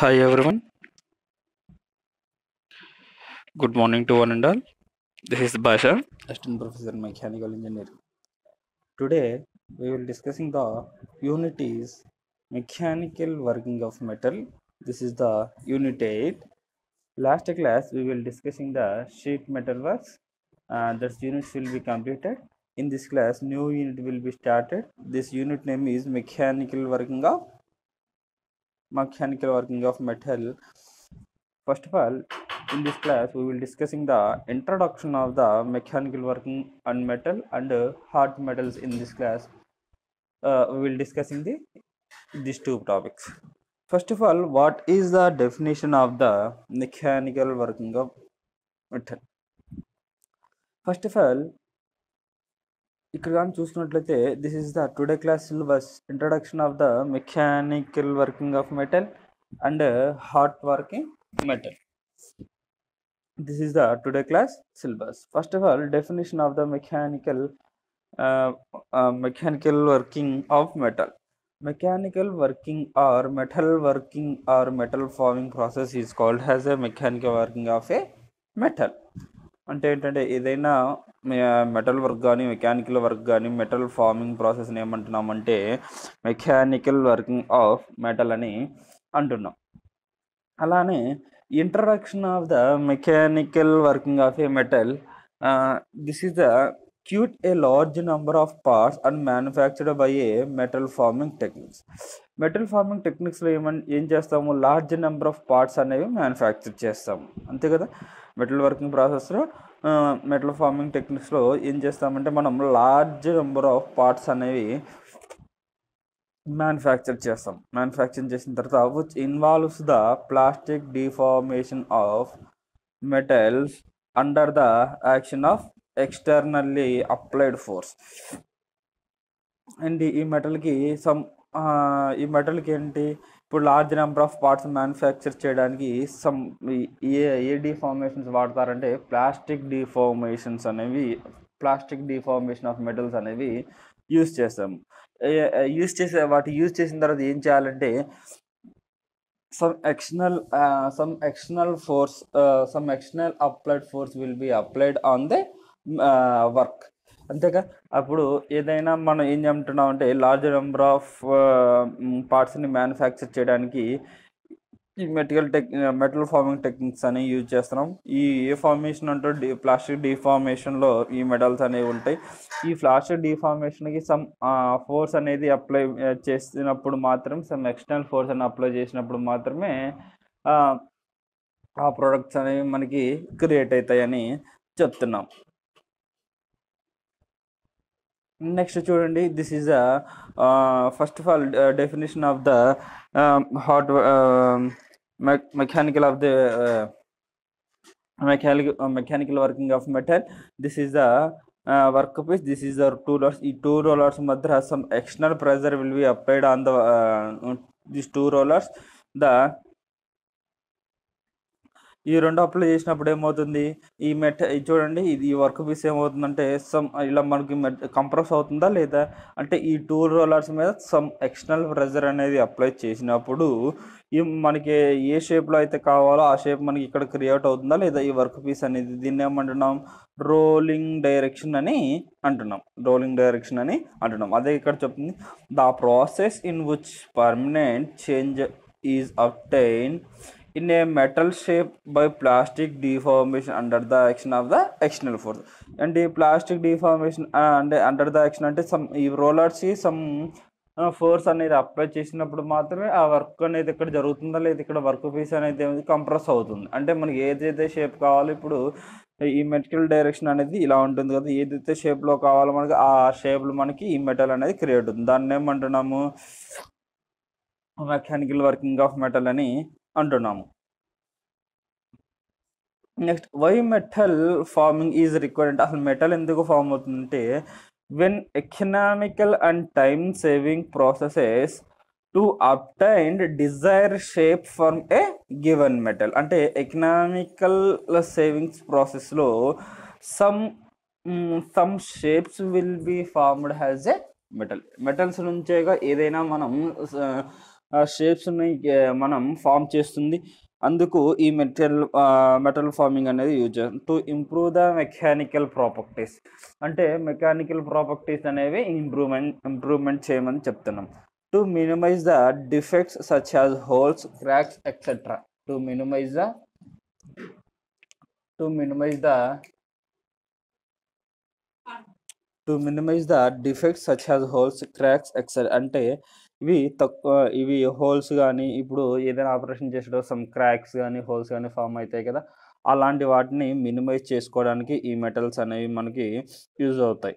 Hi everyone. Good morning to one and all. This is Basha, Assistant Professor Mechanical Engineering. Today we will discussing the unit is mechanical working of metal. This is the unit 8. Last class we will discussing the sheet metal works. Uh, this unit will be completed. In this class new unit will be started. This unit name is mechanical working of mechanical working of metal first of all in this class we will discussing the introduction of the mechanical working on metal and uh, hard metals in this class uh, we will discussing the these two topics first of all what is the definition of the mechanical working of metal first of all I can choose this is the today class syllabus introduction of the mechanical working of metal and hot working metal this is the class syllabus first of all definition of the mechanical mechanical working of metal mechanical working or metal working or metal forming process is call as a mechanical working of a metal అంటే ఏంటంటే ఏదైనా metal work కానీ mechanical work కానీ metal forming ప్రాసెస్ని ఏమంటున్నామంటే mechanical working of metal అని అంటున్నాం అలానే introduction of the mechanical working of a metal this is the క్యూట్ a large number of parts and manufactured by a metal forming techniques మెటల్ farming టెక్నిక్స్లో ఏమన్ ఏం చేస్తాము లార్జ్ నెంబర్ ఆఫ్ పార్ట్స్ అనేవి మ్యానుఫ్యాక్చర్ చేస్తాము అంతే కదా మెటల్ వర్కింగ్ ప్రాసెస్లో మెటల్ ఫార్మింగ్ టెక్నిక్స్లో ఏం చేస్తామంటే మనం లార్జ్ నెంబర్ ఆఫ్ పార్ట్స్ అనేవి మ్యానుఫ్యాక్చర్ చేస్తాం మ్యానుఫ్యాక్చరింగ్ చేసిన తర్వాత which involves the plastic deformation of metals under the action of externally applied force and ఈ మెటల్కి సమ్ ఈ మెటల్కి ఏంటి ఇప్పుడు large number of parts manufacture చేయడానికి సమ్ ఏ ఏ డిఫార్మేషన్స్ వాడతారంటే ప్లాస్టిక్ డిఫార్మేషన్స్ అనేవి ప్లాస్టిక్ డిఫార్మేషన్ ఆఫ్ మెటల్స్ అనేవి యూస్ చేస్తాం యూస్ చేసే వాటి యూస్ చేసిన తర్వాత ఏం చేయాలంటే some external some external force some external applied force will be applied on the work అంతేగా అప్పుడు ఏదైనా మనం ఏం చెప్తున్నాం అంటే లార్జ్ నెంబర్ ఆఫ్ పార్ట్స్ని మ్యానుఫ్యాక్చర్ చేయడానికి ఈ మెటికల్ టెక్ మెటల్ ఫార్మింగ్ టెక్నిక్స్ అని యూజ్ చేస్తున్నాం ఈ ఏ ఫార్మేషన్ అంటే డి ప్లాస్టిక్ డిఫార్మేషన్లో ఈ మెటల్స్ అనేవి ఉంటాయి ఈ ప్లాస్టిక్ డిఫార్మేషన్కి సమ్ ఫోర్స్ అనేది అప్లై చేసినప్పుడు మాత్రం సమ్ ఎక్స్టర్నల్ ఫోర్స్ అని అప్లై చేసినప్పుడు మాత్రమే ఆ ప్రోడక్ట్స్ అనేవి మనకి క్రియేట్ అవుతాయని చెప్తున్నాం నెక్స్ట్ చూడండి this is a first of all definition of the hot mechanical of the mechanical mechanical working of metal this is the work piece this is our two rollers ఈ two rollers మధ్య some external pressure will be applied on the this two rollers the ఈ రెండు apply చేసినప్పుడు ఏమవుతుంది ఈ మెట చూడండి ఇది ఈ వర్క్ పీస్ ఏమవుతుందంటే సమ్ ఇలా మనకి మెట్ కంప్రెస్ అవుతుందా లేదా అంటే ఈ టూ రోలర్స్ మీద సమ్ ఎక్స్టర్నల్ ప్రెజర్ అనేది అప్లై చేసినప్పుడు ఈ మనకి ఏ షేప్లో అయితే కావాలో ఆ షేప్ మనకి ఇక్కడ క్రియేట్ అవుతుందా లేదా ఈ వర్క్ పీస్ అనేది దీన్ని ఏమంటున్నాం రోలింగ్ డైరెక్షన్ అని అంటున్నాం రోలింగ్ డైరెక్షన్ అని అంటున్నాం అదే ఇక్కడ చెప్తుంది the process in which permanent change is obtained in a metal shape by plastic deformation under the action of the external force and ఈ ప్లాస్టిక్ deformation అంటే అండర్ ద action అంటే సమ్ ఈ రోలర్స్కి సమ్ ఫోర్స్ అనేది apply చేసినప్పుడు మాత్రమే ఆ work అనేది ఇక్కడ జరుగుతుందా లేదా ఇక్కడ వర్క్ పీస్ అనేది కంప్రెస్ అవుతుంది అంటే మనకి ఏదైతే షేప్ కావాలో ఇప్పుడు ఈ మెటికల్ డైరెక్షన్ అనేది ఇలా ఉంటుంది కదా ఏదైతే షేప్లో కావాలో మనకి ఆ షేప్లో మనకి ఈ మెటల్ అనేది క్రియేట్ అవుతుంది దాన్ని ఏమంటున్నాము మెకానికల్ వర్కింగ్ ఆఫ్ మెటల్ అని అంటున్నాము next why metal forming is required అంటే అసలు మెటల్ ఎందుకు ఫామ్ అవుతుందంటే when economical and time saving processes to obtain desire shape from a given metal అంటే ఎకనామికల్ సేవింగ్స్ ప్రాసెస్లో some some shapes will be formed has a metal metals నుంచేగా ఏదైనా మనం షేప్స్ని మనం ఫామ్ చేస్తుంది అందుకు ఈ మెటీరియల్ మెటల్ ఫార్మింగ్ అనేది యూజ్ చేస్తుంది to improve the mechanical properties అంటే మెకానికల్ ప్రాపర్టీస్ అనేవి ఇంప్రూవ్మెంట్ ఇంప్రూవ్మెంట్ చేయమని చెప్తున్నాం to minimize the defects such as holes cracks etcetera to minimize the to minimize the to minimize the defects such as holes cracks etcetera అంటే ఇవి తక్కువ ఇవి holes కానీ ఇప్పుడు ఏదైనా ఆపరేషన్ చేసేటప్పుడు సమ్ క్రాక్స్ కానీ హోల్స్ కానీ ఫామ్ అవుతాయి కదా అలాంటి వాటిని మినిమైజ్ చేసుకోవడానికి ఈ మెటల్స్ అనేవి మనకి యూజ్ అవుతాయి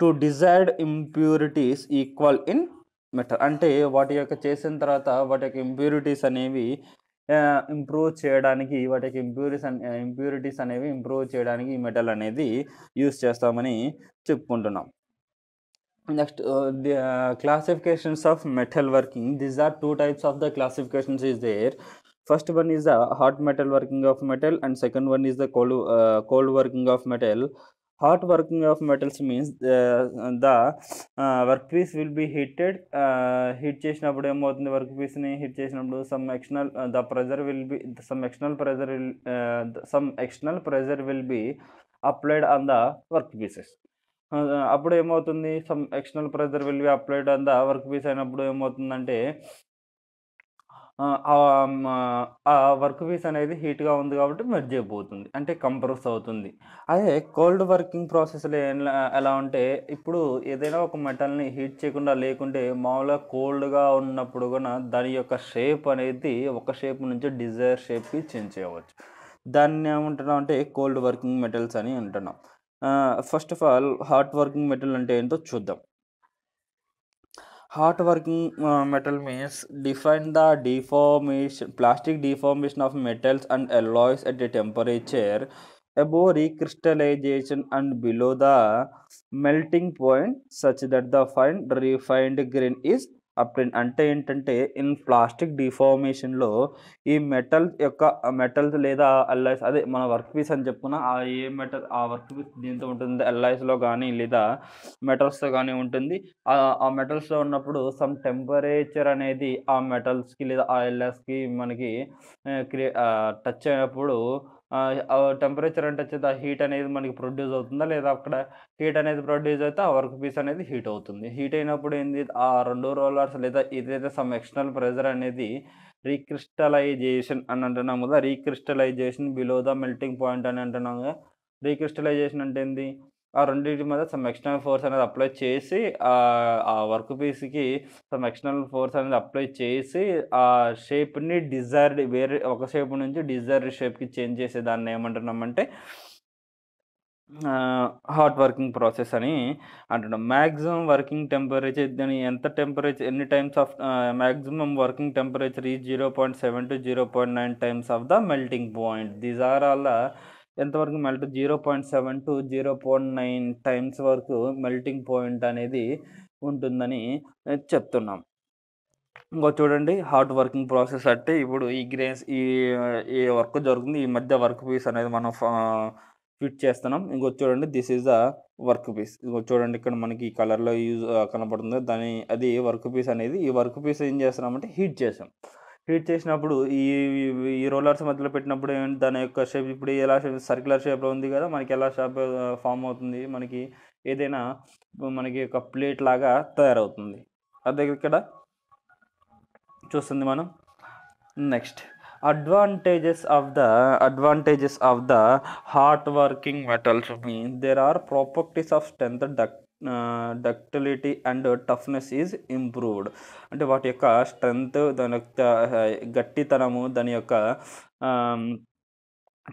to desired impurities equal in metal అంటే వాటి యొక్క చేసిన తర్వాత వాటి యొక్క ఇంప్యూరిటీస్ అనేవి ఇంప్రూవ్ చేయడానికి వాటి యొక్క ఇంప్యూరిస్ ఇంప్యూరిటీస్ అనేవి ఇంప్రూవ్ చేయడానికి ఈ మెటల్ అనేది యూజ్ చేస్తామని చెప్పుకుంటున్నాం next the classifications of metal working these are two types of the classifications is there first one is the hot metal working of metal and second one is the cold cold working of metal hot working of metals means the work piece will be heated heat చేసినప్పుడు ఏమవుతుంది work పీస్ని heat చేసినప్పుడు some external the pressure will be some external pressure will some external pressure will be applied on the work pieces అప్పుడు ఏమవుతుంది some external pressure వెళ్ళి applied on work piece అయినప్పుడు ఏమవుతుందంటే ఆ వర్క్ పీస్ అనేది హీట్గా ఉంది కాబట్టి మెర్జ్ అయిపోతుంది అంటే కంప్రెస్ అవుతుంది అదే కోల్డ్ వర్కింగ్ ప్రాసెస్లో ఎలా అంటే ఇప్పుడు ఏదైనా ఒక మెటల్ని హీట్ చేయకుండా లేకుంటే మామూలుగా కోల్డ్గా ఉన్నప్పుడు కూడా దాని యొక్క షేప్ అనేది ఒక షేప్ నుంచి డిజైర్ షేప్కి చేంజ్ చేయవచ్చు దాన్ని ఏమంటున్నాం అంటే కోల్డ్ వర్కింగ్ మెటల్స్ అని అంటున్నాం first of all hard working metal అంటే ఏంటో చూద్దాం hard working metal means define the deformation plastic deformation of metals and alloys at a temperature above recrystallization and below the melting point such that the fine refined grain is print అంటే ఏంటంటే in plastic డిఫార్మేషన్లో ఈ metal యొక్క metals లేదా alloys అదే మన work piece అని చెప్పుకున్న ఆ ఏ మెటల్ ఆ వర్క్ పీస్ దీంతో ఉంటుంది అల్లాయిస్లో కానీ లేదా మెటల్స్తో కానీ ఉంటుంది ఆ మెటల్స్లో ఉన్నప్పుడు సమ్ టెంపరేచర్ అనేది ఆ మెటల్స్కి లేదా ఆ ఎల్లాస్కి మనకి క్రియే టచ్ అయినప్పుడు టెంపరేచర్ అంటే వచ్చేది ఆ హీట్ అనేది మనకి ప్రొడ్యూస్ అవుతుందా లేదా అక్కడ హీట్ అనేది ప్రొడ్యూస్ అయితే ఆ వర్క్ పీస్ అనేది హీట్ అవుతుంది హీట్ అయినప్పుడు ఏంది ఆ రెండు రోలర్స్ లేదా ఏదైతే సమ్ ఎక్స్టర్నల్ ప్రెజర్ అనేది రీక్రిస్టలైజేషన్ అని అంటున్నాం కదా recrystallization below the melting point అని అంటున్నాం కదా రీక్రిస్టలైజేషన్ అంటే ఏంది ఆ రెండింటి మీద సమ్ ఎక్స్టర్నల్ ఫోర్స్ అనేది అప్లై చేసి ఆ వర్క్ పీస్కి సమ్ ఎక్స్టర్నల్ ఫోర్స్ అనేది అప్లై చేసి ఆ షేప్ని డిజైర్డ్ వేరే ఒక షేప్ నుంచి డిజైర్డ్ షేప్కి చేంజ్ చేసే దాన్ని ఏమంటున్నామంటే హార్ట్ వర్కింగ్ ప్రాసెస్ అని అంటున్నాం మ్యాక్సిమం వర్కింగ్ టెంపరేచర్ దాని ఎంత టెంపరేచర్ ఎన్ని times of maximum working temperature ఈ zero point seven to zero point nine times of the melting point these are all ఎంతవరకు melt zero point seven to zero point nine times వరకు melting point అనేది ఉంటుందని చెప్తున్నాం ఇంకో చూడండి hard working process అంటే ఇప్పుడు ఈ గ్రేస్ ఈ ఈ వర్క్ జరుగుతుంది ఈ మధ్య వర్క్ పీస్ అనేది మనం ఫిట్ చేస్తున్నాం ఇంకో చూడండి this is the work piece ఇంకో చూడండి ఇక్కడ మనకి ఈ కలర్లో యూజ్ కనబడుతుంది దాని అది వర్క్ పీస్ అనేది ఈ వర్క్ పీస్ ఏం చేస్తున్నామంటే హీట్ చేసాం హీట్ చేసినప్పుడు ఈ ఈ రోలర్స్ మధ్యలో పెట్టినప్పుడు దాని యొక్క షేప్ ఇప్పుడు ఎలా సర్క్యులర్ షేప్లో ఉంది కదా మనకి ఎలా షేప్ ఫామ్ అవుతుంది మనకి ఏదైనా మనకి ఒక ప్లేట్ లాగా తయారవుతుంది అదే ఇక్కడ చూస్తుంది మనం next advantages of the advantages of the hot working metals mean there are properties of strength డక్ ductility and toughness is improved అంటే వాటి యొక్క స్ట్రెంగ్త్ దాని యొక్క గట్టితనము దాని యొక్క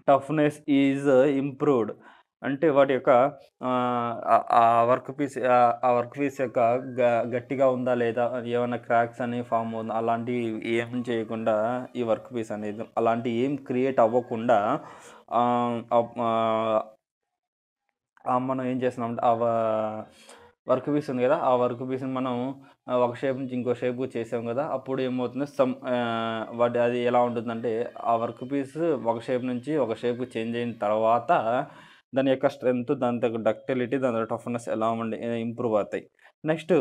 టఫ్నెస్ ఈజ్ ఇంప్రూవ్డ్ అంటే వాటి యొక్క ఆ వర్క్ పీస్ ఆ వర్క్ పీస్ యొక్క గట్టిగా ఉందా లేదా ఏమైనా క్రాక్స్ అని ఫామ్ ఉందా అలాంటివి ఏం చేయకుండా ఈ వర్క్ పీస్ అనేది అలాంటివి ఏం క్రియేట్ అవ్వకుండా మనం ఏం అంటే ఆ వర్క్ పీస్ ఉంది కదా ఆ వర్క్ పీస్ని మనం ఒక షేప్ నుంచి ఇంకో షేప్ చేసాం కదా అప్పుడు ఏమవుతుంది సమ్ వాటి అది ఎలా ఉంటుందంటే ఆ వర్క్ పీస్ ఒక షేప్ నుంచి ఒక షేప్ చేంజ్ అయిన తర్వాత దాని యొక్క స్ట్రెంగ్త్ దాని దగ్గర డక్టిలిటీ దాని టఫ్నెస్ ఎలా ఉండి ఇంప్రూవ్ అవుతాయి next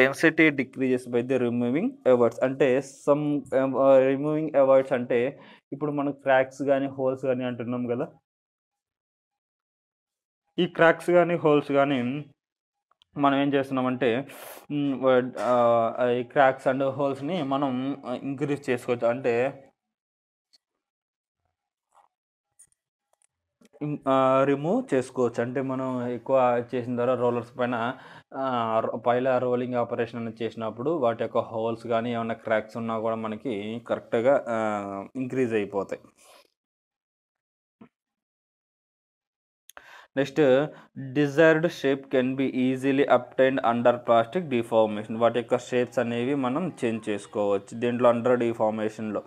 density decreases by the removing awards అంటే సమ్ రిమూవింగ్ అవార్డ్స్ అంటే ఇప్పుడు మనం క్రాక్స్ కానీ హోల్స్ కానీ అంటున్నాం కదా ఈ క్రాక్స్ కానీ హోల్స్ కానీ మనం ఏం చేస్తున్నామంటే ఈ క్రాక్స్ అండ్ హోల్స్ని మనం ఇంక్రీజ్ చేసుకోవచ్చు అంటే రిమూవ్ చేసుకోవచ్చు అంటే మనం ఎక్కువ చేసిన తర్వాత రోలర్స్ పైన పైల రోలింగ్ ఆపరేషన్ అనేది చేసినప్పుడు వాటి యొక్క హోల్స్ కానీ ఏమైనా క్రాక్స్ ఉన్నా కూడా మనకి కరెక్ట్గా ఇంక్రీజ్ అయిపోతాయి next desired shape can be easily obtained under plastic deformation వాటి యొక్క షేప్స్ అనేవి మనం చేంజ్ చేసుకోవచ్చు దీంట్లో అండర్ డిఫార్మేషన్లో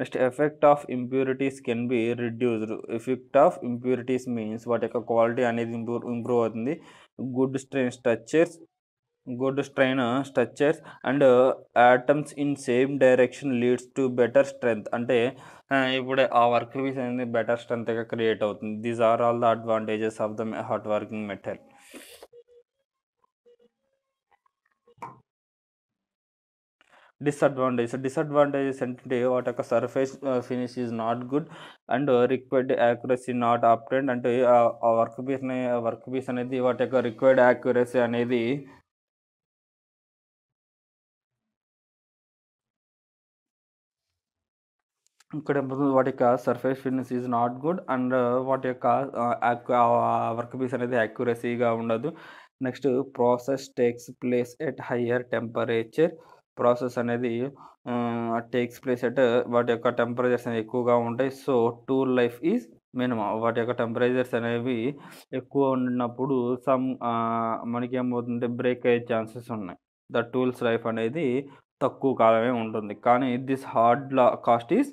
next effect of impurities can be reduced effect of impurities means వాటి యొక్క క్వాలిటీ అనేది ఇంప్రూవ్ ఇంప్రూవ్ అవుతుంది good strain structures good strain uh, structures and atoms uh, in same direction leads to better strength అంటే uh, ఇప్పుడు ఆ work piece అనేది better స్ట్రెంత్గా create అవుతుంది these are all the advantages of the hard working metal disadvantages disadvantages ఏంటంటే వాటి యొక్క surface finish is not good and required accuracy not attained అంటే ఆ వర్క్ పీస్ని వర్క్ పీస్ అనేది వాటి యొక్క రిక్వైర్డ్ యాక్యురసీ అనేది ఇక్కడ వాటి యొక్క surface fitness is not good and వాటి యొక్క వర్క్ uh, పీస్ అనేది యాక్యురసీగా ఉండదు next process takes place at higher temperature process అనేది టేక్స్ ప్లేస్ ఎట్ వాటి యొక్క టెంపరేచర్స్ అనేవి ఎక్కువగా ఉంటాయి so tool life is minimum వాటి యొక్క టెంపరేచర్స్ అనేవి ఎక్కువ ఉన్నప్పుడు సమ్ uh, మనకి ఏమవుతుంది బ్రేక్ అయ్యే ఛాన్సెస్ ఉన్నాయి ద టూల్స్ లైఫ్ అనేది తక్కువ కాలమే ఉంటుంది కానీ దిస్ హార్డ్ లా కాస్ట్ ఈస్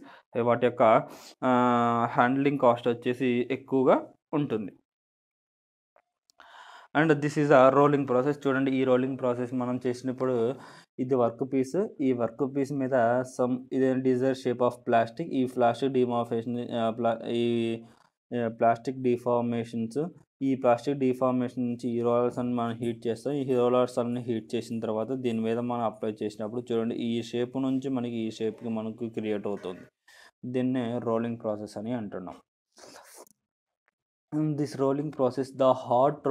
వాటి యొక్క హ్యాండ్లింగ్ కాస్ట్ వచ్చేసి ఎక్కువగా ఉంటుంది అండ్ దిస్ ఈజ్ ఆ రోలింగ్ ప్రాసెస్ చూడండి ఈ రోలింగ్ ప్రాసెస్ మనం చేసినప్పుడు ఇది వర్క్ పీస్ ఈ వర్క్ పీస్ మీద సమ్ ఇదే డిజైర్ షేప్ ఆఫ్ ప్లాస్టిక్ ఈ ప్లాస్టిక్ డిమాఫేషన్ ఈ ప్లాస్టిక్ డిఫార్మేషన్స్ ఈ ప్లాస్టిక్ డిఫార్మేషన్ నుంచి ఈ రోలర్స్ అని మనం హీట్ చేస్తాం ఈ రోలర్స్ అన్ని హీట్ చేసిన తర్వాత దీని మీద మనం అప్లై చేసినప్పుడు చూడండి ఈ షేప్ నుంచి మనకి ఈ షేప్కి మనకు క్రియేట్ అవుతుంది దీన్నే రోలింగ్ ప్రాసెస్ అని అంటున్నాం this rolling process the the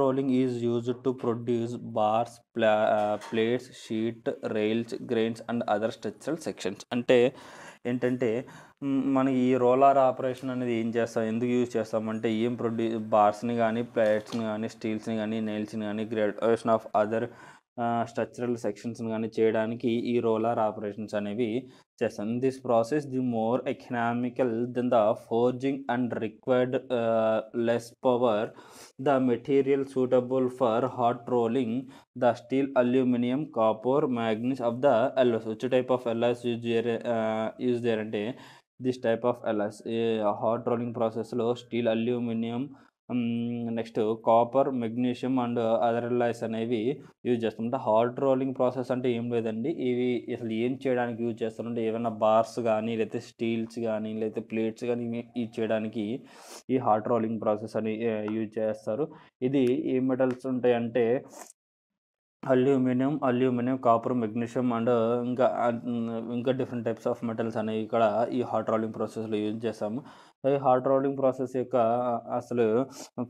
rolling rolling is to produce bars ప్లా plates sheet plates sheet and other and sections అంటే ఏంటంటే మనకి ఈ రోలార్ ఆపరేషన్ అనేది ఏం చేస్తాం ఎందుకు యూజ్ చేస్తామంటే ఏం ప్రొడ్యూ బార్స్ని కానీ ప్లేట్స్ని కానీ స్టీల్స్ని కానీ నెయిల్స్ని కానీ గ్రేడేషన్ ఆఫ్ అదర్ స్ట్రక్చరల్ సెక్షన్స్ని కానీ చేయడానికి ఈ రోలార్ ఆపరేషన్స్ అనేవి చేస్తాం this process the more economical than the forging and required less power the material suitable for hot rolling the steel aluminium copper magnesium of the alloys వచ్చే type of alloys use use చేయాలంటే this type of alloys ఈ hot rolling ప్రాసెస్లో steel aluminium next copper magnesium and other alloys అనేవి use చేస్తుంటే hard rolling process అంటే ఏం లేదండి ఇవి అసలు ఏం చేయడానికి యూజ్ చేస్తారంటే ఏమైనా బార్స్ కానీ లేకపోతే స్టీల్స్ కానీ లేకపోతే ప్లేట్స్ కానీ ఇవి చేయడానికి ఈ హార్డ్ రోలింగ్ ప్రాసెస్ అని యూజ్ చేస్తారు ఇది ఏ మెటల్స్ ఉంటాయంటే aluminium aluminium copper magnesium and ఇంకా ఇంకా డిఫరెంట్ టైప్స్ ఆఫ్ మెటల్స్ అనేవి ఇక్కడ ఈ హాట్ రోలింగ్ ప్రాసెస్లో యూజ్ చేస్తాము హార్డ్ రౌడింగ్ ప్రాసెస్ యొక్క అసలు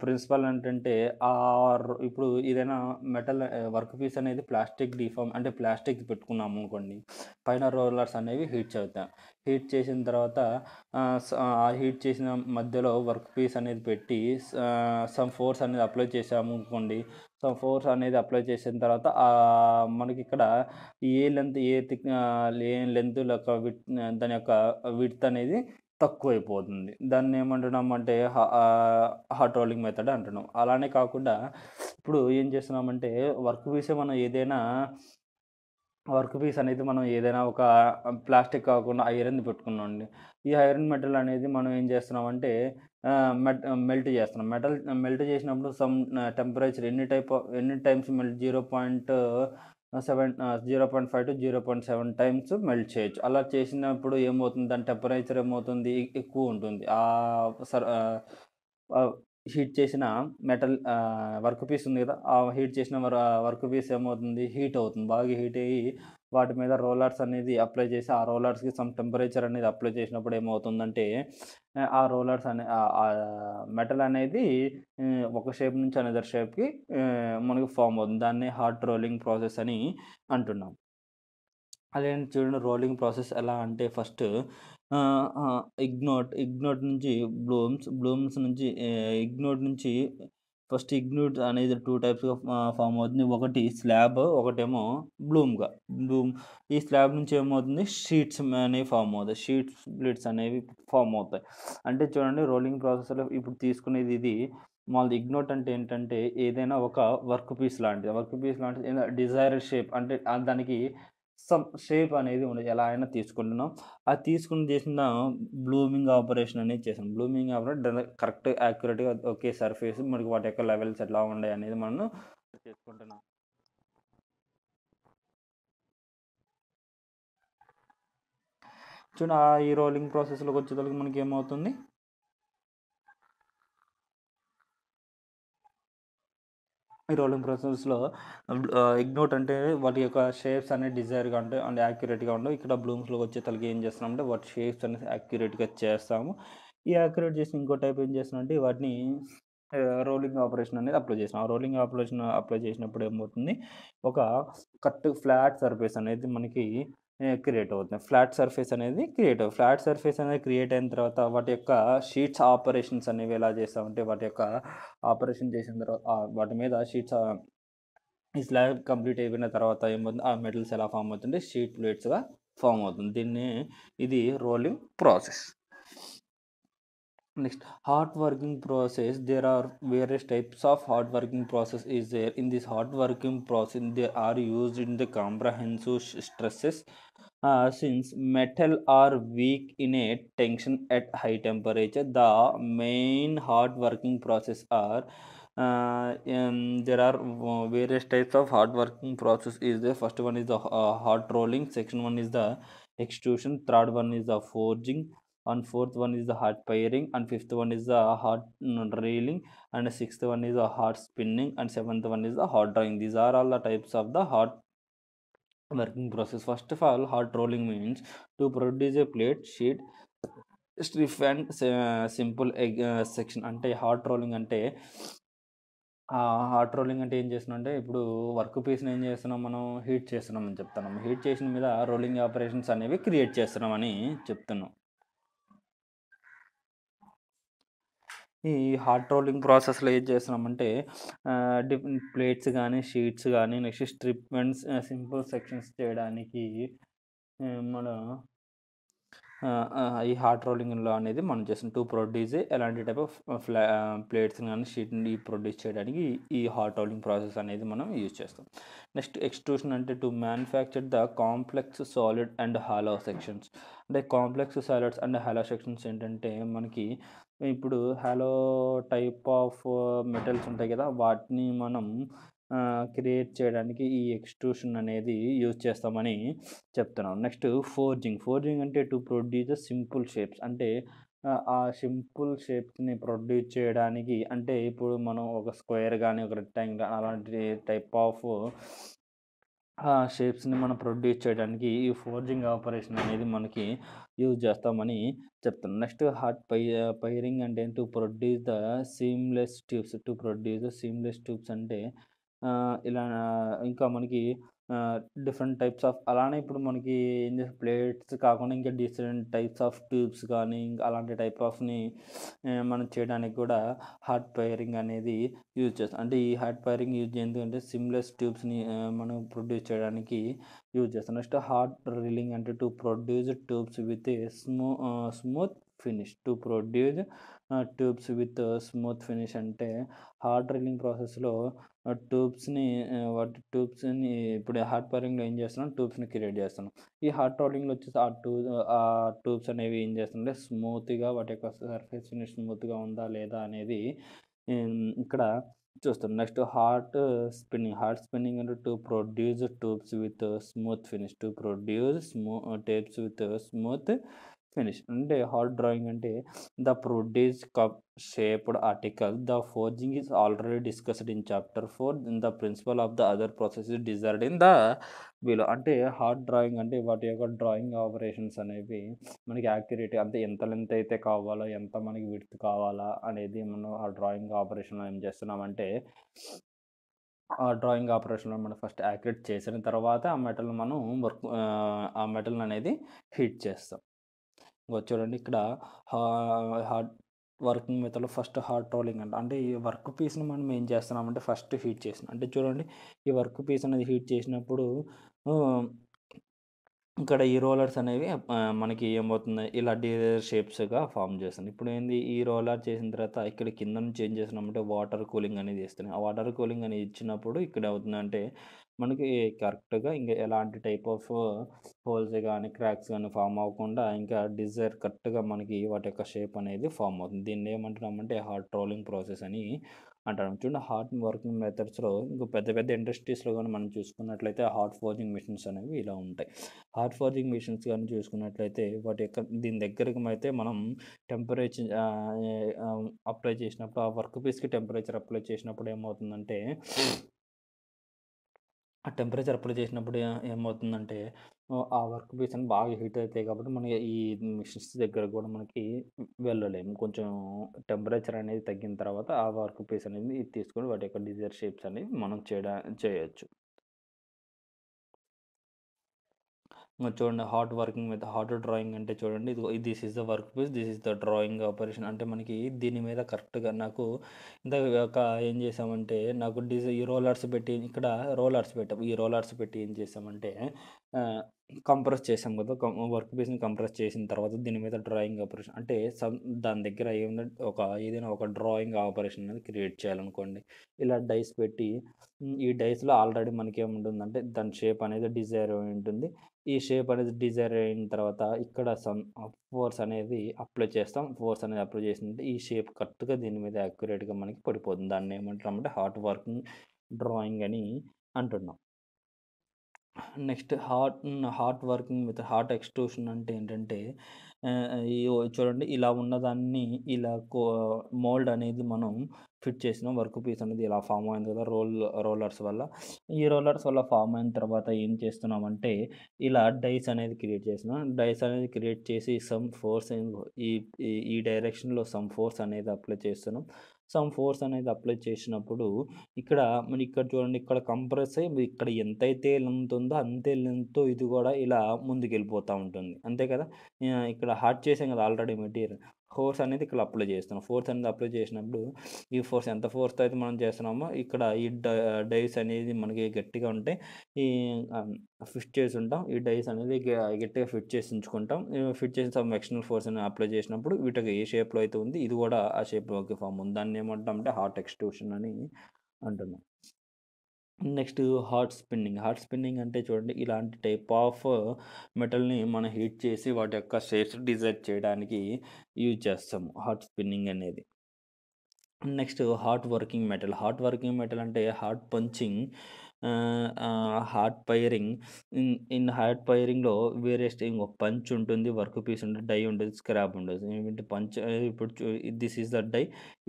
ప్రిన్సిపల్ ఏంటంటే ఆర్ ఇప్పుడు ఏదైనా మెటల్ వర్క్ పీస్ అనేది ప్లాస్టిక్ డిఫామ్ అంటే ప్లాస్టిక్ పెట్టుకున్నాము అనుకోండి పైన రోలర్స్ అనేవి హీట్ చేద్దాం హీట్ చేసిన తర్వాత ఆ హీట్ చేసిన మధ్యలో వర్క్ పీస్ అనేది పెట్టి సమ్ ఫోర్స్ అనేది అప్లై చేసాము అనుకోండి సమ్ ఫోర్స్ అనేది అప్లై చేసిన తర్వాత మనకి ఇక్కడ a length a a length with దాని యొక్క విడ్త్ అనేది తక్కువైపోతుంది దాన్ని ఏమంటున్నామంటే రోలింగ్ మెథడ్ అంటున్నాం అలానే కాకుండా ఇప్పుడు ఏం చేస్తున్నామంటే వర్క్ పీసే మనం ఏదైనా వర్క్ పీస్ అనేది మనం ఏదైనా ఒక ప్లాస్టిక్ కాకుండా ఐరన్ పెట్టుకున్నాం అండి ఈ ఐరన్ మెటల్ అనేది మనం ఏం చేస్తున్నామంటే మెట్ మెల్ట్ చేస్తున్నాం మెటల్ మెల్ట్ చేసినప్పుడు సమ్ టెంపరేచర్ ఎన్ని టైప్ ఎన్ని times melt zero point seven zero point five to zero point seven times melt చేయొచ్చు అలా చేసినప్పుడు ఏమవుతుంది దాని టెంపరేచర్ ఏమవుతుంది ఎక్కువ ఉంటుంది ఆ సర్ హీట్ చేసిన మెటల్ వర్క్ పీస్ ఉంది కదా ఆ హీట్ చేసిన వర్క్ పీస్ ఏమవుతుంది హీట్ అవుతుంది బాగా హీట్ అయ్యి వాటి మీద రోలర్స్ అనేది అప్లై చేసి ఆ రోలర్స్కి సమ్ టెంపరేచర్ అనేది అప్లై చేసినప్పుడు ఏమవుతుందంటే ఆ రోలర్స్ అనే మెటల్ అనేది ఒక షేప్ నుంచి అనదర్ షేప్కి మనకి ఫామ్ అవుతుంది దాన్ని హార్ట్ రోలింగ్ ప్రాసెస్ అని అంటున్నాం అదే చూడండి రోలింగ్ ప్రాసెస్ ఎలా అంటే ఫస్ట్ ఇగ్నోట్ ఇగ్నోట్ నుంచి బ్లూమ్స్ బ్లూమ్స్ నుంచి ఇగ్నోట్ నుంచి ఫస్ట్ ఇగ్నూడ్ అనేది టూ టైప్స్ ఫామ్ అవుతుంది ఒకటి స్లాబ్ ఒకటేమో బ్లూమ్గా బ్లూమ్ ఈ స్లాబ్ నుంచి ఏమవుతుంది షీట్స్ అనేవి ఫామ్ అవుతాయి షీట్స్ స్ప్లిట్స్ అనేవి ఫామ్ అవుతాయి అంటే చూడండి రోలింగ్ ప్రాసెస్లో ఇప్పుడు తీసుకునేది ఇది మళ్ళీ ఇగ్నోట్ అంటే ఏంటంటే ఏదైనా ఒక వర్క్ పీస్ లాంటిది వర్క్ పీస్ లాంటిది ఏదైనా డిజైర్ షేప్ అంటే దానికి సమ్ షేప్ అనేది ఉండదు ఎలా అయినా తీసుకుంటున్నాం ఆ తీసుకుని చేసిన బ్లూమింగ్ ఆపరేషన్ అనేది చేసాం బ్లూమింగ్ ఆపరేషన్ కరెక్ట్ యాక్యురేట్గా ఒకే సర్ఫేస్ మనకి వాటి యొక్క లెవెల్స్ ఎట్లా ఉన్నాయి అనేది మనం చేసుకుంటున్నాం చూడండి ఈ రోలింగ్ ప్రాసెస్లోకి వచ్చేదానికి మనకి ఏమవుతుంది ఈ రోలింగ్ ప్రాసెస్లో ఇగ్నోట్ అంటే వాటి యొక్క షేప్స్ అనేవి డిజైర్గా ఉంటాయి అండ్ యాక్యురేట్గా ఉంటాయి ఇక్కడ బ్లూమ్స్లో వచ్చే తలకి ఏం చేస్తున్నామంటే వాటి షేప్స్ అనేది యాక్యురేట్గా చేస్తాము ఈ యాక్యురేట్ చేసిన ఇంకో టైప్ ఏం చేస్తున్నామంటే వాటిని రోలింగ్ ఆపరేషన్ అనేది అప్లై చేసిన ఆ రోలింగ్ ఆపరేషన్ అప్లై చేసినప్పుడు ఏమవుతుంది ఒక కట్ ఫ్లాట్ సర్ఫేస్ అనేది మనకి క్రియేట్ అవుతుంది ఫ్లాట్ సర్ఫేస్ అనేది క్రియేట్ అవుతుంది ఫ్లాట్ సర్ఫేస్ అనేది క్రియేట్ అయిన తర్వాత వాటి యొక్క షీట్స్ ఆపరేషన్స్ అనేవి ఎలా చేస్తామంటే వాటి యొక్క ఆపరేషన్ చేసిన తర్వాత వాటి మీద షీట్స్ ఈ స్లాబ్ కంప్లీట్ అయిపోయిన తర్వాత ఏమవుతుంది ఆ మెటల్స్ ఎలా ఫామ్ అవుతుంటే షీట్ ప్లేట్స్గా ఫామ్ అవుతుంది దీన్ని ఇది rolling process next hard working process there are various types of hard working process is there in this hard working process they are used in the comprehensive stresses uh, since metal are weak in a tension at high temperature the main hard working process are uh, um, there are various types of hard working process is there first one is the uh, hot rolling second one is the extrusion third one is the forging and fourth one is the hot piercing and fifth one is the hot reeling and sixth one is the hot spinning and seventh one is the hot drawing these are all the types of the hot working process first of all hot rolling means to produce a plate sheet strip and simple egg section అంటే hot rolling అంటే hot rolling అంటే ఏం చేస్తున్నాం అంటే ఇప్పుడు work పీస్ని ఏం చేస్తున్నాం మనం హీట్ చేస్తున్నాం అని చెప్తున్నాం హీట్ చేసిన మీద రోలింగ్ ఆపరేషన్స్ అనేవి క్రియేట్ చేస్తున్నామని చెప్తున్నాం ఈ హార్డ్ రోలింగ్ ప్రాసెస్లో ఏం చేస్తున్నామంటే డిఫరెంట్ ప్లేట్స్ కానీ షీట్స్ కానీ నెక్స్ట్ స్ట్రిప్మెంట్స్ సింపుల్ సెక్షన్స్ చేయడానికి మన ఈ హార్ట్ రోలింగ్లో అనేది మనం చేస్తున్నాం టూ ప్రొడ్యూస్ ఎలాంటి టైప్ ఆఫ్ ఫ్లా ప్లేట్స్ కానీ షీట్ ఈ ప్రొడ్యూస్ చేయడానికి ఈ హార్ట్ రోలింగ్ ప్రాసెస్ అనేది మనం యూజ్ చేస్తాం నెక్స్ట్ ఎక్స్ట్రూషన్ అంటే to manufacture the complex solid and hollow sections అంటే complex solids and hollow sections ఏంటంటే మనకి ఇప్పుడు హలో టైప్ ఆఫ్ మెటల్స్ ఉంటాయి కదా వాటిని మనం క్రియేట్ చేయడానికి ఈ ఎక్స్ట్రూషన్ అనేది యూజ్ చేస్తామని చెప్తున్నాం నెక్స్ట్ ఫోర్జింగ్ ఫోర్జింగ్ అంటే to produce the simple shapes అంటే ఆ సింపుల్ షేప్స్ని ప్రొడ్యూస్ చేయడానికి అంటే ఇప్పుడు మనం ఒక స్క్వేర్ కానీ ఒక రెక్టాంగిల్ అలాంటి టైప్ ఆఫ్ ఆ షేప్స్ని మనం ప్రొడ్యూస్ చేయడానికి ఈ ఫోర్జింగ్ ఆపరేషన్ అనేది మనకి యూజ్ చేస్తామని చెప్తాను నెక్స్ట్ హార్ట్ పై పైరింగ్ అంటే to produce the seamless tubes to produce the seamless tubes అంటే ఇలా ఇంకా మనకి డిఫరెంట్ టైప్స్ ఆఫ్ అలానే ఇప్పుడు మనకి ఏం చేసే ప్లేట్స్ కాకుండా ఇంకా డిఫరెంట్ టైప్స్ ఆఫ్ ట్యూబ్స్ కానీ ఇంకా అలాంటి టైప్ ఆఫ్ని మనం చేయడానికి కూడా హార్ట్ పైరింగ్ అనేది యూజ్ చేస్తాం అంటే ఈ హార్ట్ పైరింగ్ యూజ్ ఎందుకంటే సిమ్లెస్ ట్యూబ్స్ని మనం ప్రొడ్యూస్ చేయడానికి యూజ్ చేస్తాం నెక్స్ట్ హార్ట్ రిలింగ్ అంటే టు ప్రొడ్యూస్ ట్యూబ్స్ విత్ స్మూ smooth finish to produce tubes with smooth finish అంటే హార్డ్ డ్రిల్లింగ్ ప్రాసెస్లో ట్యూబ్స్ని వాటి ట్యూబ్స్ని ఇప్పుడు హార్డ్ పరింగ్లో ఏం చేస్తున్నాం ట్యూబ్స్ని క్రియేట్ చేస్తున్నాం ఈ హార్డ్ రోలింగ్లో వచ్చేసి ఆ ట్యూ ఆ ట్యూబ్స్ అనేవి ఏం చేస్తుంటే స్మూత్గా వాటి యొక్క సర్ఫేస్ ఫినిష్ స్మూత్గా ఉందా లేదా అనేది ఇక్కడ చూస్తాం next hot spinning hot spinning అంటే to produce tubes with smooth finish to produce స్మూ టేప్స్ విత్ స్మూత్ ఫినిష్ అంటే హార్డ్ డ్రాయింగ్ అంటే the produce cup shaped article the forging is already discussed in chapter four in the principle of the other process desired in the below అంటే hot drawing అంటే వాటి యొక్క drawing operations అనేవి మనకి accurate అంటే ఎంత length అయితే కావాలో ఎంత మనకి విడ్త్ కావాలా అనేది మనం ఆ డ్రాయింగ్ ఆపరేషన్లో ఏం చేస్తున్నామంటే ఆ డ్రాయింగ్ ఆపరేషన్లో మనం ఫస్ట్ యాక్యురేట్ చేసిన తర్వాత ఆ మెటల్ మనం వర్క్ ఆ మెటల్ అనేది హీట్ చేస్తాం చూడండి ఇక్కడ హా హార్డ్ వర్కింగ్ మెథడ్లో ఫస్ట్ హార్డ్ ట్రోలింగ్ అంట అంటే ఈ వర్క్ పీస్ని మనం ఏం చేస్తున్నామంటే ఫస్ట్ హీట్ చేస్తున్నాం అంటే చూడండి ఈ వర్క్ పీస్ అనేది హీట్ చేసినప్పుడు ఇక్కడ ఈ రోలర్స్ అనేవి మనకి ఏమవుతుంది ఇలా డీజర్ షేప్స్గా ఫామ్ చేస్తుంది ఇప్పుడు ఏంది ఈ రోలర్ చేసిన తర్వాత ఇక్కడ కింద నుంచి ఏం చేస్తున్నామంటే వాటర్ కూలింగ్ అనేది ఇస్తున్నాయి ఆ వాటర్ కూలింగ్ అనేది ఇచ్చినప్పుడు ఇక్కడ అవుతుందంటే మనకి కరెక్ట్గా ఇంకా ఎలాంటి టైప్ ఆఫ్ హోల్స్ కానీ క్రాక్స్ కానీ ఫామ్ అవ్వకుండా ఇంకా డిజైర్ కరెక్ట్గా మనకి వాటి యొక్క షేప్ అనేది ఫామ్ అవుతుంది దీన్ని ఏమంటున్నామంటే హార్ట్ ట్రోలింగ్ ప్రాసెస్ అని అంటారు చూడండి హార్ట్ వర్కింగ్ మెథడ్స్లో ఇంకా పెద్ద పెద్ద ఇండస్ట్రీస్లో కానీ మనం చూసుకున్నట్లయితే హార్ట్ ఫోర్జింగ్ మిషన్స్ అనేవి ఇలా ఉంటాయి హార్ట్ ఫోర్జింగ్ మిషన్స్ కానీ చూసుకున్నట్లయితే వాటి యొక్క దీని దగ్గరికి అయితే మనం టెంపరేచర్ అప్లై చేసినప్పుడు ఆ వర్క్ పీస్కి టెంపరేచర్ అప్లై చేసినప్పుడు ఏమవుతుందంటే ఆ టెంపరేచర్ అప్లై చేసినప్పుడు ఏమవుతుందంటే ఆ వర్క్ పీస్ అని బాగా హీట్ అవుతాయి కాబట్టి మనకి ఈ మిషన్స్ దగ్గర కూడా మనకి వెళ్ళలేము కొంచెం టెంపరేచర్ అనేది తగ్గిన తర్వాత ఆ వర్క్ పీస్ అనేది తీసుకొని వాటి యొక్క డిజైర్ షేప్స్ అనేవి మనం చేయడా చేయొచ్చు చూడండి hot working with hot drawing అంటే చూడండి ఇది this is the work piece this is the drawing operation అంటే మనకి దీని మీద కరెక్ట్గా నాకు ఇంత ఏం చేసామంటే నాకు డిజ ఈ రోలర్స్ పెట్టి ఇక్కడ రోలర్స్ పెట్టాం ఈ రోలర్స్ పెట్టి ఏం చేసామంటే కంప్రెస్ చేసాం కదా వర్క్ పీస్ని కంప్రెస్ చేసిన తర్వాత దీని మీద డ్రాయింగ్ ఆపరేషన్ అంటే సమ్ దాని దగ్గర ఏమైనా ఒక ఏదైనా ఒక డ్రాయింగ్ ఆపరేషన్ అనేది క్రియేట్ చేయాలనుకోండి ఇలా డైస్ పెట్టి ఈ డైస్లో ఆల్రెడీ మనకి ఏముంటుందంటే దాని షేప్ అనేది డిజైర్ ఉంటుంది ఈ షేప్ అనేది డిజైర్ అయిన తర్వాత ఇక్కడ సమ్ ఫోర్స్ అనేది అప్లై చేస్తాం ఫోర్స్ అనేది అప్లై చేసినట్టు ఈ షేప్ కరెక్ట్గా దీని మీద యాక్యురేట్గా మనకి పడిపోతుంది దాన్ని ఏమంటారు అంటే హార్ట్ వర్కింగ్ డ్రాయింగ్ అని అంటున్నాం next hot hot working with hot extrusion అంటే ఏంటంటే చూడండి ఇలా ఉన్నదాన్ని ఇలా కో మోల్డ్ అనేది మనం ఫిట్ చేసిన వర్క్ పీస్ అనేది ఇలా ఫామ్ అయింది కదా రోల్ రోలర్స్ వల్ల ఈ రోలర్స్ వల్ల ఫామ్ అయిన తర్వాత ఏం చేస్తున్నామంటే ఇలా డైస్ అనేది క్రియేట్ చేసిన డైస్ అనేది క్రియేట్ చేసి సమ్ ఫోర్స్ ఈ ఈ డైరెక్షన్లో సమ్ ఫోర్స్ అనేది అప్లై చేస్తున్నాం సమ్ ఫోర్స్ అనేది అప్లై చేసినప్పుడు ఇక్కడ మరి ఇక్కడ చూడండి ఇక్కడ కంప్రెస్ అయ్యి ఇక్కడ ఎంతైతే లెంత్ ఉందో అంతే లెంత్ ఇది కూడా ఇలా ముందుకు వెళ్ళిపోతూ ఉంటుంది అంతే కదా ఇక్కడ హాట్ చేసాం కదా ఆల్రెడీ మెటీరియల్ ఫోర్స్ అనేది ఇక్కడ అప్లై చేస్తున్నాం ఫోర్స్ అనేది అప్లై చేసినప్పుడు ఈ ఫోర్స్ ఎంత ఫోర్స్ అయితే మనం చేస్తున్నామో ఇక్కడ ఈ డైస్ అనేది మనకి గట్టిగా ఉంటే ఈ ఫిట్ చేసి ఉంటాం ఈ డైస్ అనేది గట్టిగా ఫిట్ చేసి ఉంచుకుంటాం ఫిట్ చేసిన సమ్ ఎక్స్టర్నల్ ఫోర్స్ అని అప్లై చేసినప్పుడు వీటికి ఏ షేప్లో అయితే ఉంది ఇది కూడా ఆ షేప్లోకి ఫామ్ ఉంది దాన్ని ఏమంటాం అంటే హార్ట్ ఎక్స్ట్యూషన్ అని అంటున్నాం next hot spinning hot spinning అంటే చూడండి ఇలాంటి టైప్ ఆఫ్ మెటల్ని మనం హీట్ చేసి వాటి యొక్క షేప్స్ డిజైన్ చేయడానికి యూజ్ చేస్తాము హాట్ స్పిన్నింగ్ అనేది next hot working metal hot working metal అంటే hot punching hot hot piercing in hot పైరింగ్లో వేరే స్టే ఇంగో పంచ్ ఉంటుంది, వర్క్ పీస్ ఉంటుంది, డై ఉంటుంది స్క్రాప్ ఉండదు. ఏంటంటే పంచ్ ఇప్పుడు దిస్ ఈస్ ద డై.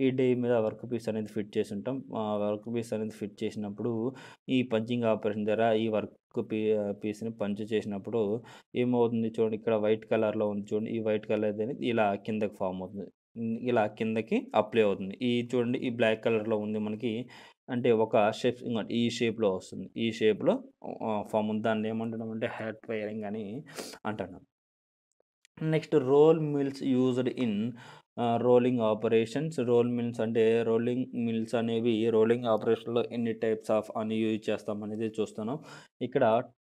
ఈ డై మీద వర్క్ పీస్ అనేది ఫిట్ చేసి ఉంటాం ఆ వర్క్ పీస్ అనేది ఫిట్ చేసినప్పుడు ఈ పంచింగ్ ఆపరేషన్ ద్వారా ఈ వర్క్ పీ పీస్‌ని పంచ్ చేసినప్పుడు ఏమవుతుంది చూడండి, ఇక్కడ వైట్ కలర్‌లో ఉంది చూడండి. ఈ వైట్ కలర్ అనేది ఇలా కిందకి ఫామ్ అవుతుంది. ఇలా కిందకి అప్లై అవుతుంది. ఈ చూడండి ఈ బ్లాక్ కలర్‌లో ఉంది మనకి. అంటే ఒక షేప్ ఇదిగోండి ఈ షేప్‌లో వస్తుంది. ఈ షేప్‌లో ఫామ్ ఫార్మ్ ఉంది. దాన్ని అంటే హెడ్ ఫైరింగ్ అని అంటున్నాం. Next roll mills used in rolling operations. Roll mills అంటే రోలింగ్ మిల్స్ అనేవి రోలింగ్ ఆపరేషన్‌లో ఎన్ని టైప్స్ ఆఫ్ అని యూజ్ చేస్తాం అనేది చూస్తున్నాం. ఇక్కడ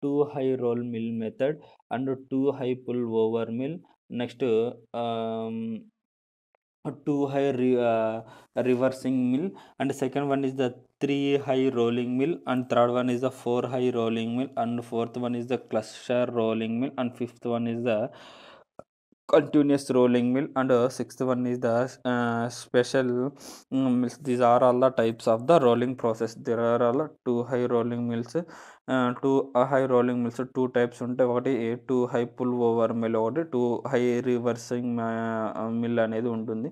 two high roll mill method and two high pull over mill next two high re, uh, reversing mill and second one is the three high rolling mill and third one is the four high rolling mill and fourth one is the cluster rolling mill and fifth one is the continuous rolling mill and uh, sixth one is the uh, special mills these are all the types of the rolling process there are all two high rolling mills two high rolling mills two types ఉంటాయి ఒకటి two high pull over mill ఒకటి two high reversing mill అనేది ఉంటుంది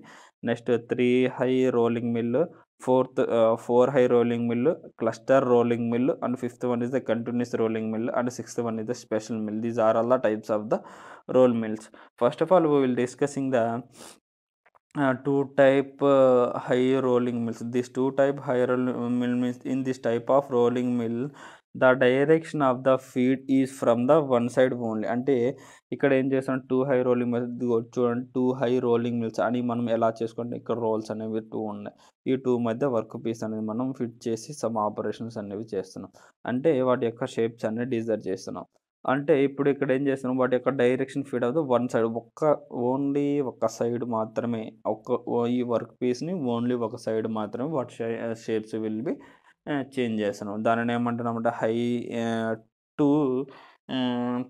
next three high rolling mill fourth uh, four high rolling mill cluster rolling mill and fifth one is the continuous rolling mill and sixth one is the special mill these are all the types of the roll mills first of all we will discussing the uh, two type uh, high rolling mills These two type high rolling uh, mill means in this type of rolling mill the direction of the feed is from the one side only అంటే ఇక్కడ ఏం చేస్తాం two high rolling mills చూడండి two high rolling mills అని మనం ఎలా చేసుకుంటే ఇక్కడ రోల్స్ అనేవి టూ ఉన్నాయి ఈ టూ మధ్య వర్క్ పీస్ అనేది మనం ఫిట్ చేసి సమ్ ఆపరేషన్స్ అనేవి చేస్తున్నాం అంటే వాటి యొక్క షేప్స్ అనేవి డిజైర్ చేస్తున్నాం అంటే ఇప్పుడు ఇక్కడ ఏం చేస్తున్నాం వాటి యొక్క డైరెక్షన్ ఫీడ్ అవుతుంది వన్ సైడ్ ఒక్క ఓన్లీ ఒక సైడ్ మాత్రమే ఒక్క ఈ వర్క్ పీస్ని ఓన్లీ ఒక సైడ్ మాత్రమే వాటి షేప్స్ విల్ బి చేంజ్ చేస్తున్నాం దానిని ఏమంటున్నామంటే high two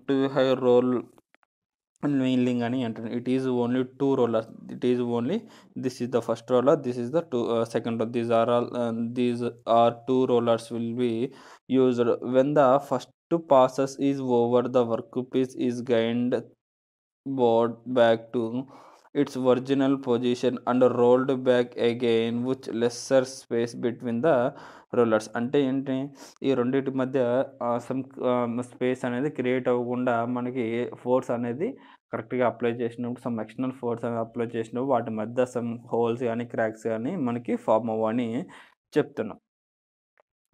two high roll మెయిన్లింగ్ అని అంటున్నాను it is only two rollers it is only this is the first roller this is the two second roll these are all these are two rollers will be used when the first passes is over the work piece is గైండ్ brought back to its original position and rolled back again which lesser space between the rollers అంటే ఏంటి ఈ రెండింటి మధ్య some space అనేది create అవ్వకుండా మనకి force అనేది కరెక్ట్గా అప్లై చేసినప్పుడు సమ్ ఎక్స్టర్నల్ ఫోర్స్ అనేది అప్లై చేసినప్పుడు వాటి మధ్య సమ్ హోల్స్ కానీ క్రాక్స్ కానీ మనకి ఫామ్ అవ్వని చెప్తున్నాం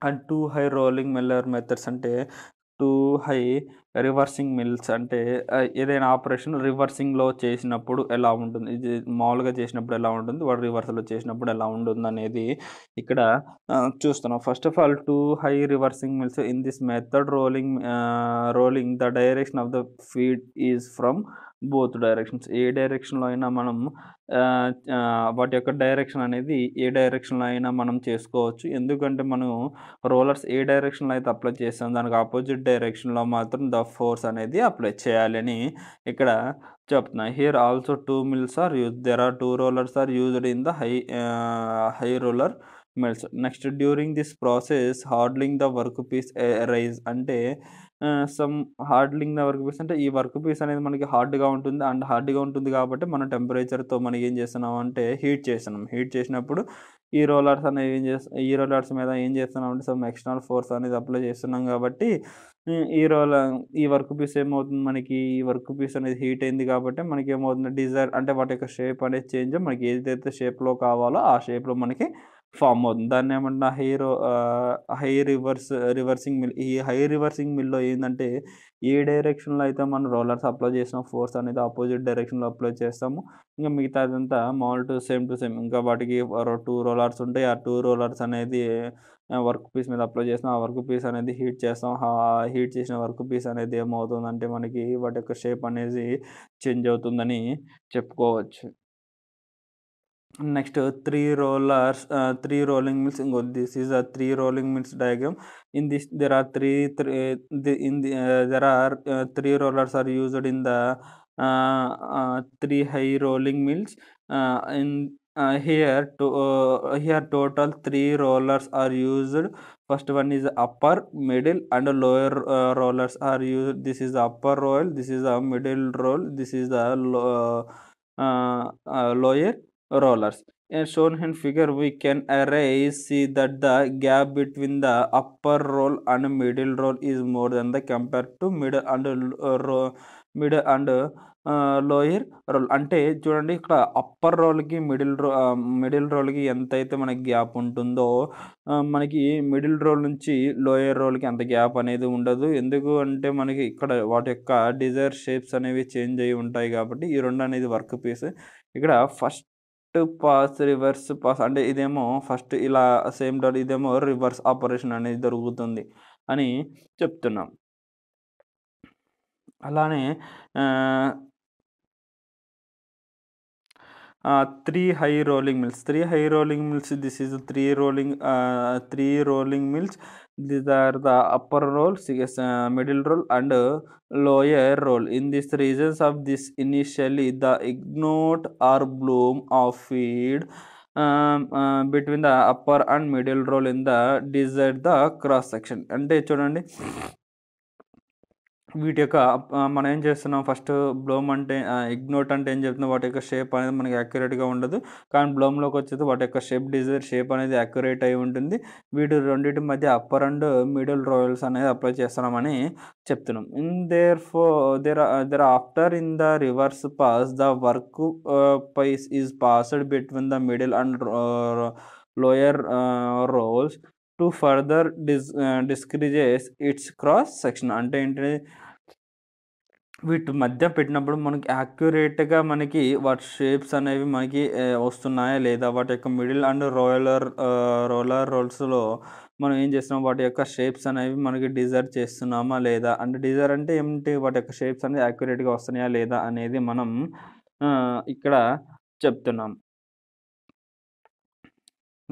అండ్ టూ హై రోలింగ్ మెల్లర్ మెథడ్స్ అంటే టు హై రివర్సింగ్ మిల్స్ అంటే ఏదైనా ఆపరేషన్ రివర్సింగ్లో చేసినప్పుడు ఎలా ఉంటుంది ఇది మామూలుగా చేసినప్పుడు ఎలా ఉంటుంది వాడు రివర్సల్లో చేసినప్పుడు ఎలా ఉంటుంది అనేది ఇక్కడ చూస్తున్నాం first of all two high reversing mills in this method rolling rolling the direction of the feed is from both directions ఏ డైరెక్షన్లో అయినా మనం వాటి యొక్క డైరెక్షన్ అనేది ఏ డైరెక్షన్లో అయినా మనం చేసుకోవచ్చు ఎందుకంటే మనం రోలర్స్ ఏ డైరెక్షన్లో అయితే అప్లై చేస్తాం దానికి ఆపోజిట్ డైరెక్షన్లో మాత్రం ద ఫోర్స్ అనేది అప్లై చేయాలని ఇక్కడ చెప్తున్నా here also two mills are use there are two rollers are used in the high high roller mills next during this process handling the work piece రైజ్ అంటే some handling the work piece అంటే ఈ work piece అనేది మనకి హార్డ్గా ఉంటుంది and హార్డ్గా ఉంటుంది కాబట్టి మనం టెంపరేచర్తో మనం ఏం చేస్తున్నాం అంటే హీట్ చేస్తున్నాం హీట్ చేసినప్పుడు ఈ రోలర్స్ అనేవి ఏం చేస్తాం ఈ రోలర్స్ మీద ఏం చేస్తున్నాం అంటే సమ్ ఎక్స్టర్నల్ ఫోర్స్ అనేది అప్లై చేస్తున్నాం కాబట్టి ఈ రోల ఈ వర్క్ పీస్ ఏమవుతుంది మనకి ఈ వర్క్ పీస్ అనేది హీట్ అయింది కాబట్టి మనకి ఏమవుతుంది డిజైర్ అంటే వాటి యొక్క షేప్ అనేది చేంజ్ మనకి ఏదైతే షేప్లో కావాలో ఆ షేప్లో మనకి ఫామ్ అవుతుంది దాన్ని ఏమన్నా here high reverse reversing mill ఈ హై రివర్సింగ్ మిల్లో ఏంటంటే ఏ డైరెక్షన్లో అయితే మనం రోలర్స్ అప్లై చేసిన ఫోర్స్ అనేది ఆపోజిట్ డైరెక్షన్లో అప్లై చేస్తాము ఇంకా మిగతా అదంతా మామూలు టు సేమ్ టు సేమ్ ఇంకా వాటికి టూ రోలర్స్ ఉంటాయి ఆ టూ రోలర్స్ అనేది వర్క్ పీస్ మీద అప్లై చేస్తాం ఆ వర్క్ పీస్ అనేది హీట్ చేస్తాం హీట్ చేసిన వర్క్ పీస్ అనేది ఏమవుతుందంటే మనకి వాటి యొక్క షేప్ అనేది చేంజ్ అవుతుందని చెప్పుకోవచ్చు next uh, three rollers uh, three rolling mills this is a three rolling mills diagram in this there are three, three uh, the, in the uh, there are uh, three rollers are used in the uh, uh, three high rolling mills uh, in uh, here to uh, here total three rollers are used first one is upper middle and lower uh, rollers are used this is the upper roll this is a middle roll this is the uh, uh, lower rollers. As shown in figure, we can array see that the gap between the upper roll and middle roll is more than the compared to middle and uh, row, middle and lower uh, roll అంటే చూడండి ఇక్కడ upper రోల్కి middle రో middle రోల్కి ఎంత అయితే మనకి gap ఉంటుందో మనకి మిడిల్ రోల్ నుంచి లోయర్ రోల్కి అంత గ్యాప్ అనేది ఉండదు ఎందుకు అంటే మనకి ఇక్కడ వాటి యొక్క డిజైర్ షేప్స్ అనేవి చేంజ్ అయ్యి ఉంటాయి కాబట్టి ఈ రెండు అనేది వర్క్ పీస్ ఇక్కడ ఫస్ట్ పాస్ రివర్స్ పాస్ అంటే ఇదేమో ఫస్ట్ ఇలా సేమ్ డాట్ ఇదేమో రివర్స్ ఆపరేషన్ అనేది జరుగుతుంది అని చెప్తున్నాం అలానే three high rolling mills three high rolling mills this is three rolling three rolling mills these are the upper roll middle roll and lower roll in this reasons of this initially the ఇగ్నోట్ or bloom of feed between the upper and middle roll in the desired the cross section అంటే చూడండి వీటి యొక్క మనం ఏం చేస్తున్నాం first బ్లోమ్ అంటే ఇగ్నోట్ అంటే ఏం చెప్తున్నాం వాటి యొక్క షేప్ అనేది మనకి యాక్యురేట్గా ఉండదు కానీ బ్లోమ్లోకి వచ్చేది వాటి యొక్క షేప్ డిజైర్ షేప్ అనేది యాక్యురేట్ అయి ఉంటుంది వీటి రెండింటి మధ్య అప్పర్ అండ్ మిడిల్ రోయల్స్ అనేది అప్లై చేస్తున్నామని చెప్తున్నాం ఇన్ దేర్ ఫో there there after in the reverse pass the work piece is passed between the middle and lower rolls to further డిస్ డిస్క్రిజెస్ ఇట్స్ క్రాస్ సెక్షన్ అంటే ఏంటి వీటి మధ్య పెట్టినప్పుడు మనకి యాక్యురేట్గా మనకి వాటి షేప్స్ అనేవి మనకి వస్తున్నాయా లేదా వాటి యొక్క మిడిల్ అండ్ రోలర్ రోలర్ రోల్స్లో మనం ఏం చేస్తున్నాం వాటి యొక్క షేప్స్ అనేవి మనకి డిజైర్ చేస్తున్నామా లేదా అంటే డిజైర్ అంటే ఏమిటి వాటి యొక్క షేప్స్ అనేది యాక్యురేట్గా వస్తున్నాయా లేదా అనేది మనం ఇక్కడ చెప్తున్నాం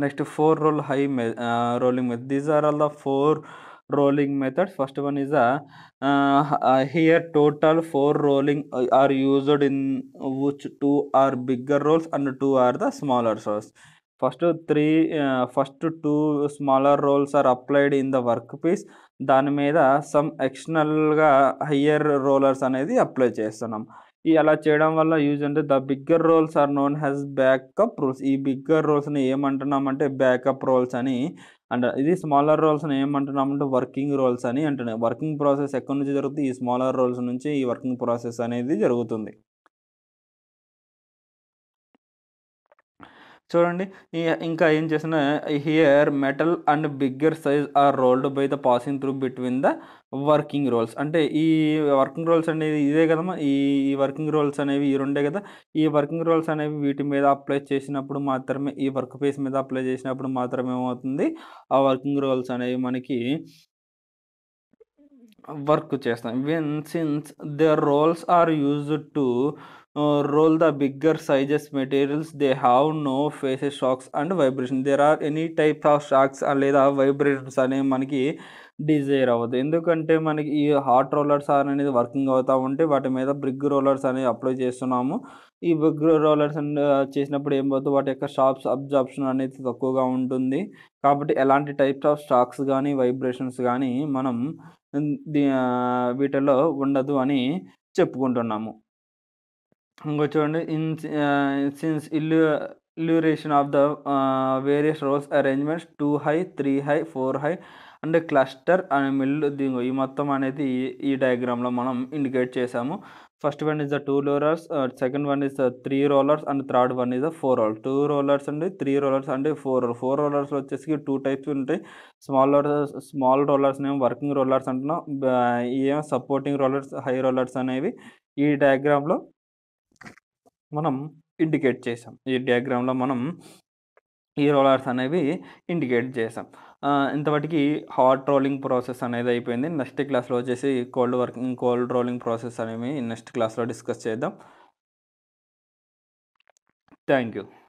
నెక్స్ట్ ఫోర్ రోల్ హై మె rolling method these are all the four rolling methods first one is a uh, uh here total four rolling uh, are used in which two are bigger rolls and two are the smaller rolls first three first two smaller rolls are applied in the work piece దాని మీద some ఎక్స్టర్నల్గా higher rollers అనేది apply చేస్తున్నాం ఈ అలా చేయడం వల్ల use అంటే the bigger rolls are known as backup rolls ఈ బిగ్గర్ రోల్స్ని ఏమంటున్నామంటే బ్యాకప్ రోల్స్ అని అండ్ ఇది స్మాలర్ రోల్స్ అని ఏమంటున్నామంటే వర్కింగ్ రోల్స్ అని అంటున్నాయి వర్కింగ్ ప్రాసెస్ ఎక్కడి నుంచి జరుగుతుంది ఈ స్మాలర్ రోల్స్ నుంచి ఈ వర్కింగ్ ప్రాసెస్ అనేది జరుగుతుంది చూడండి ఇంకా ఏం చేసిన here metal and bigger size are rolled by the passing through between the working rolls అంటే ఈ వర్కింగ్ రోల్స్ అనేది ఇదే కదమ్మా ఈ వర్కింగ్ రోల్స్ అనేవి ఈ రెండే కదా ఈ వర్కింగ్ రోల్స్ అనేవి వీటి మీద అప్లై చేసినప్పుడు మాత్రమే ఈ వర్క్ ఫేస్ మీద అప్లై చేసినప్పుడు మాత్రమే ఏమవుతుంది ఆ వర్కింగ్ రోల్స్ అనేవి మనకి వర్క్ చేస్తాం when since the rolls are used to roll the bigger sizes materials they have no faces shocks and vibration there are any type of shocks లేదా vibrations అనేవి మనకి డిజైర్ అవ్వదు ఎందుకంటే మనకి ఈ హాట్ రోలర్స్ అనేది వర్కింగ్ అవుతూ ఉంటే వాటి మీద బ్రిగ్ రోలర్స్ అనేవి అప్లై చేస్తున్నాము ఈ బ్రిగ్ రోలర్స్ చేసినప్పుడు ఏం పోతుంది వాటి యొక్క షాప్స్ అబ్జాప్షన్ అనేది తక్కువగా ఉంటుంది కాబట్టి ఎలాంటి టైప్స్ ఆఫ్ షాక్స్ కానీ వైబ్రేషన్స్ కానీ మనం వీటిలో ఉండదు అని చెప్పుకుంటున్నాము ఇంకో చూడండి ఇన్ సిన్స్ ఇల్లు illustration of the various rolls arrangements two high three high four high and cluster and mill దింగు ఈ మొత్తం అనేది ఈ డయాగ్రామ్లో మనం ఇండికేట్ చేసాము first one is the two rollers second one is the three rollers and third one is the four roll two rollers అండి three rollers అండి ఫోర్ రోల్ ఫోర్ రోలర్స్ వచ్చేసి టూ టైప్స్ ఉంటాయి స్మాల్ రోలర్స్ స్మాల్ రోలర్స్ ఏమో working rollers అంటున్నాం ఏమో supporting rollers high rollers అనేవి ఈ డయాగ్రామ్లో మనం ఇండికేట్ చేసాం ఈ డయాగ్రామ్లో మనం ఈ రోలర్స్ అనేవి ఇండికేట్ చేసాం ఇంతవరకు హాట్ రోలింగ్ ప్రాసెస్ అనేది అయిపోయింది నెక్స్ట్ క్లాస్లో వచ్చేసి cold working cold rolling process అనేవి నెక్స్ట్ క్లాస్లో డిస్కస్ చేద్దాం థ్యాంక్ యూ